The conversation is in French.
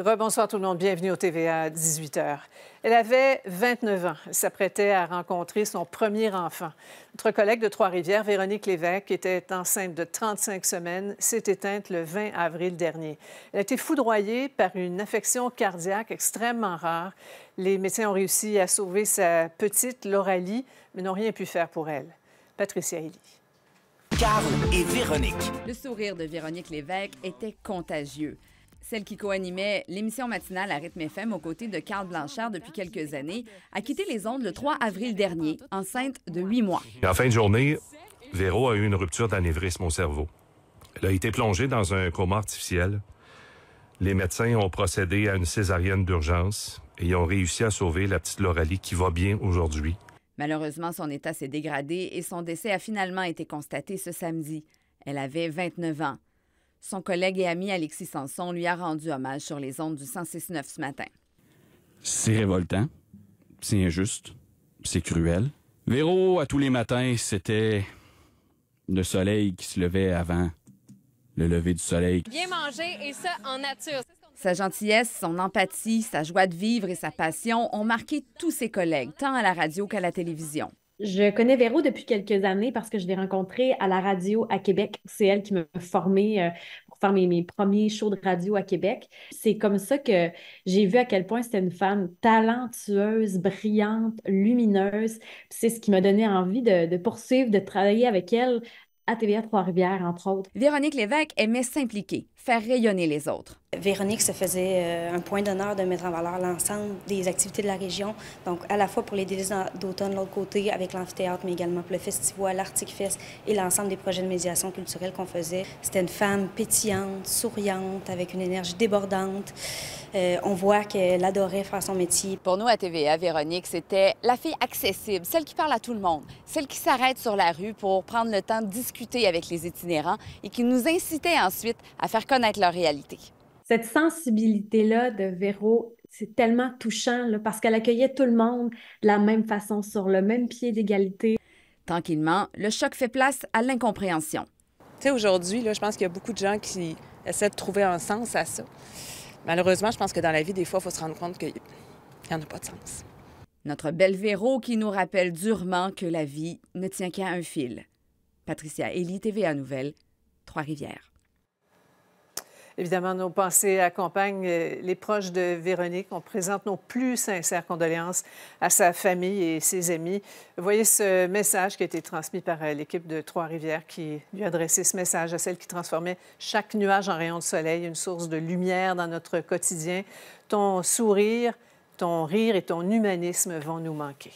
Rebonsoir tout le monde, bienvenue au TVA 18h. Elle avait 29 ans. Elle s'apprêtait à rencontrer son premier enfant. Notre collègue de Trois-Rivières, Véronique Lévesque, était enceinte de 35 semaines, s'est éteinte le 20 avril dernier. Elle a été foudroyée par une affection cardiaque extrêmement rare. Les médecins ont réussi à sauver sa petite, Loralie, mais n'ont rien pu faire pour elle. Patricia Elie. Carl et Véronique. Le sourire de Véronique Lévesque était contagieux. Celle qui coanimait l'émission matinale à rythme FM aux côtés de Carl Blanchard depuis quelques années a quitté les ondes le 3 avril dernier, enceinte de huit mois. En fin de journée, Véro a eu une rupture d'anévrisme au cerveau. Elle a été plongée dans un coma artificiel. Les médecins ont procédé à une césarienne d'urgence et ont réussi à sauver la petite Loralie qui va bien aujourd'hui. Malheureusement, son état s'est dégradé et son décès a finalement été constaté ce samedi. Elle avait 29 ans. Son collègue et ami Alexis Sanson lui a rendu hommage sur les ondes du 106.9 ce matin. C'est révoltant, c'est injuste, c'est cruel. Véro, à tous les matins, c'était le soleil qui se levait avant le lever du soleil. Bien manger et ça en nature. Sa gentillesse, son empathie, sa joie de vivre et sa passion ont marqué tous ses collègues, tant à la radio qu'à la télévision. Je connais Véro depuis quelques années parce que je l'ai rencontrée à la radio à Québec. C'est elle qui m'a formée euh, pour faire mes, premiers shows de radio à Québec. C'est comme ça que j'ai vu à quel point c'était une femme talentueuse, brillante, lumineuse. C'est ce qui m'a donné envie de, de poursuivre, de travailler avec elle à TVA Trois-Rivières, entre autres. Véronique Lévesque aimait s'impliquer, faire rayonner les autres. Véronique se faisait euh, un point d'honneur de mettre en valeur l'ensemble des activités de la région, donc à la fois pour les délices d'automne de l'autre côté avec l'amphithéâtre, mais également pour le festival, fest et l'ensemble des projets de médiation culturelle qu'on faisait. C'était une femme pétillante, souriante, avec une énergie débordante. Euh, on voit qu'elle adorait faire son métier. Pour nous à TVA, Véronique, c'était la fille accessible, celle qui parle à tout le monde, celle qui s'arrête sur la rue pour prendre le temps de discuter avec les itinérants et qui nous incitait ensuite à faire connaître leur réalité. Cette sensibilité-là de Véro, c'est tellement touchant parce qu'elle accueillait tout le monde de la même façon, sur le même pied d'égalité. Tranquillement, le choc fait place à l'incompréhension. Tu sais, aujourd'hui, je pense qu'il y a beaucoup de gens qui essaient de trouver un sens à ça. Malheureusement, je pense que dans la vie, des fois, il faut se rendre compte qu'il n'y en a pas de sens. Notre belle Véro qui nous rappelle durement que la vie ne tient qu'à un fil. Patricia Elie, TVA Nouvelle, Trois-Rivières. Évidemment, nos pensées accompagnent euh, les proches de Véronique. On présente nos plus sincères condoléances à sa famille et ses amis. Voyez ce message qui a été transmis par euh, l'équipe de Trois-Rivières qui lui adressait ce message à celle qui transformait chaque nuage en rayon de soleil, une source de lumière dans notre quotidien. Ton sourire, ton rire et ton humanisme vont nous manquer.